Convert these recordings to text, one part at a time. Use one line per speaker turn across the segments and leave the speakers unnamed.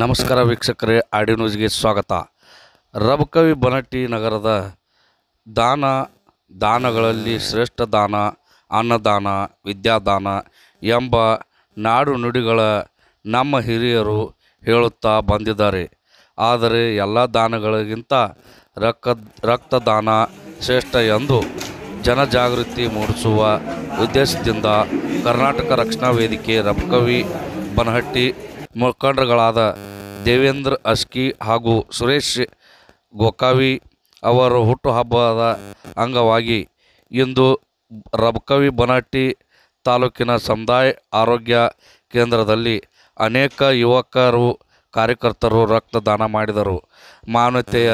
ನಮಸ್ಕಾರ ವೀಕ್ಷಕರೇ ಆಡಿಯೋ ನ್ಯೂಸ್ಗೆ ಸ್ವಾಗತ ರಬಕವಿ ಬನಟ್ಟಿ ನಗರದ ದಾನ ದಾನಗಳಲ್ಲಿ ಶ್ರೇಷ್ಠ ದಾನ ಅನ್ನದಾನ ವಿದ್ಯಾದಾನ ಎಂಬ ನಾಡು ನುಡಿಗಳ ನಮ್ಮ ಹಿರಿಯರು ಹೇಳುತ್ತಾ ಬಂದಿದ್ದಾರೆ ಆದರೆ ಎಲ್ಲ ದಾನಗಳಿಗಿಂತ ರಕ್ತ ರಕ್ತದಾನ ಶ್ರೇಷ್ಠ ಎಂದು ಜನಜಾಗೃತಿ ಮೂಡಿಸುವ ಉದ್ದೇಶದಿಂದ ಕರ್ನಾಟಕ ರಕ್ಷಣಾ ವೇದಿಕೆ ರಬಕವಿ ಬನಹಟ್ಟಿ ಮುಖಂಡರುಗಳಾದ ದೇವೇಂದ್ರ ಅಸ್ಕಿ ಹಾಗೂ ಸುರೇಶ್ ಗೋಕಾವಿ ಅವರು ಹುಟ್ಟುಹಬ್ಬದ ಅಂಗವಾಗಿ ಇಂದು ರಬ್ಕವಿ ಬನಟ್ಟಿ ತಾಲೂಕಿನ ಸಮುದಾಯ ಆರೋಗ್ಯ ಕೇಂದ್ರದಲ್ಲಿ ಅನೇಕ ಯುವಕರು ಕಾರ್ಯಕರ್ತರು ರಕ್ತದಾನ ಮಾಡಿದರು ಮಾನವತೆಯ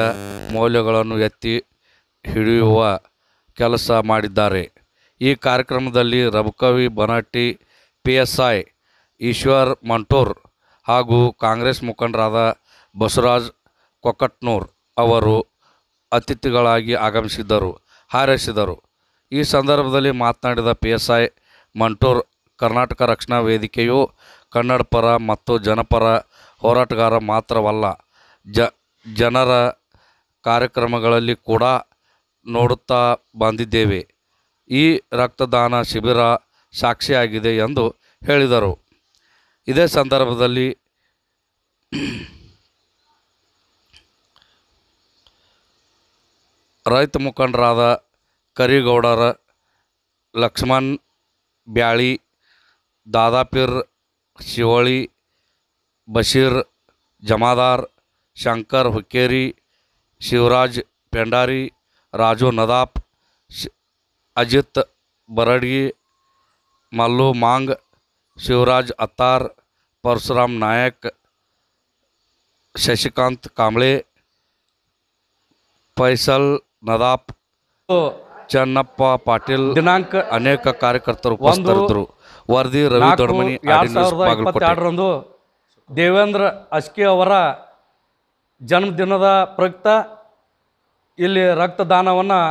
ಮೌಲ್ಯಗಳನ್ನು ಎತ್ತಿ ಹಿಡಿಯುವ ಕೆಲಸ ಮಾಡಿದ್ದಾರೆ ಈ ಕಾರ್ಯಕ್ರಮದಲ್ಲಿ Rabkavi Banahatti P S I Eshwar Mantur ಹಾಗೂ ಕಾಂಗ್ರೆಸ್ ಮುಖಂಡರಾದ ಬಸವರಾಜ್ ಕೊಕಟ್ನೂರ್ ಅವರು ಅತಿಥಿಗಳಾಗಿ ಆಗಮಿಸಿದ್ದರು ಹಾರೈಸಿದರು ಈ ಸಂದರ್ಭದಲ್ಲಿ ಮಾತನಾಡಿದ P S I Mantur Karnataka ರಕ್ಷಣಾ ವೇದಿಕೆಯು ಕನ್ನಡಪರ ಮತ್ತು ಜನಪರ ಹೋರಾಟಗಾರ ಮಾತ್ರವಲ್ಲ ಜ ಜನರ ಕಾರ್ಯಕ್ರಮಗಳಲ್ಲಿ ಕೂಡ ನೋಡುತ್ತಾ ಬಂದಿದ್ದೇವೆ ಈ ರಕ್ತದಾನ ಶಿಬಿರ ಸಾಕ್ಷಿಯಾಗಿದೆ ಎಂದು ಹೇಳಿದರು ಇದೇ ಸಂದರ್ಭದಲ್ಲಿ ರೈತ ಮುಖಂಡರಾದ ಕರಿಗೌಡರ ಲಕ್ಷ್ಮಣ್ ಬ್ಯಾಳಿ ದಾದಾಪೀರ್ ಶಿವಳಿ ಬಶೀರ್ ಜಮಾದಾರ್ ಶಂಕರ್ ಹುಕ್ಕೇರಿ ಶಿವರಾಜ್ ಪೆಂಡಾರಿ ರಾಜು ನದಾಪ್ ಅಜಿತ್ ಬರಡಿ ಮಲ್ಲು ಮಾಂಗ್ ಶಿವರಾಜ್ ಅತ್ತಾರ್ ಪರಶುರಾಮ್ ನಾಯಕ್ ಶಶಿಕಾಂತ್ ಕಾಂಬ್ಳೆ ಫೈಸಲ್ ನದಾಪ್ ಚನ್ನಪ್ಪ ಪಾಟೀಲ್ ದಿನಾಂಕ ಅನೇಕ ಕಾರ್ಯಕರ್ತರು ಉಪಸ್ಥಿತರಿದ್ದರು ವರದಿ ರವಿ ಸಾವಿರದ ಇಪ್ಪತ್ತೆರಡರಂದು ದೇವೇಂದ್ರ ಅಸ್ಕಿ ಅವರ ಜನ್ಮದಿನದ ಪ್ರಯುಕ್ತ ಇಲ್ಲಿ ರಕ್ತದಾನವನ್ನು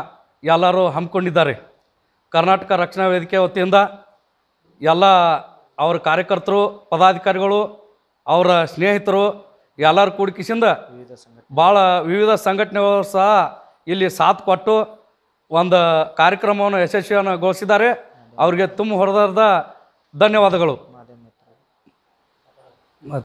ಎಲ್ಲರೂ ಹಮ್ಮಿಕೊಂಡಿದ್ದಾರೆ ಕರ್ನಾಟಕ ರಕ್ಷಣಾ ವೇದಿಕೆ ವತಿಯಿಂದ ಎಲ್ಲ ಅವ್ರ ಕಾರ್ಯಕರ್ತರು ಪದಾಧಿಕಾರಿಗಳು ಅವರ ಸ್ನೇಹಿತರು ಎಲ್ಲರೂ ಕೂಡಿಕಿಸಿಂದ ಭಾಳ ವಿವಿಧ ಸಂಘಟನೆಗಳು ಸಹ ಇಲ್ಲಿ ಸಾಥ್ ಕೊಟ್ಟು ಒಂದು ಕಾರ್ಯಕ್ರಮವನ್ನು ಯಶಸ್ವಿಯನ್ನು ಘೋಷಿಸಿದ್ದಾರೆ ಅವರಿಗೆ ತುಂಬ ಹೊರದಾರ್ದ ಧನ್ಯವಾದಗಳು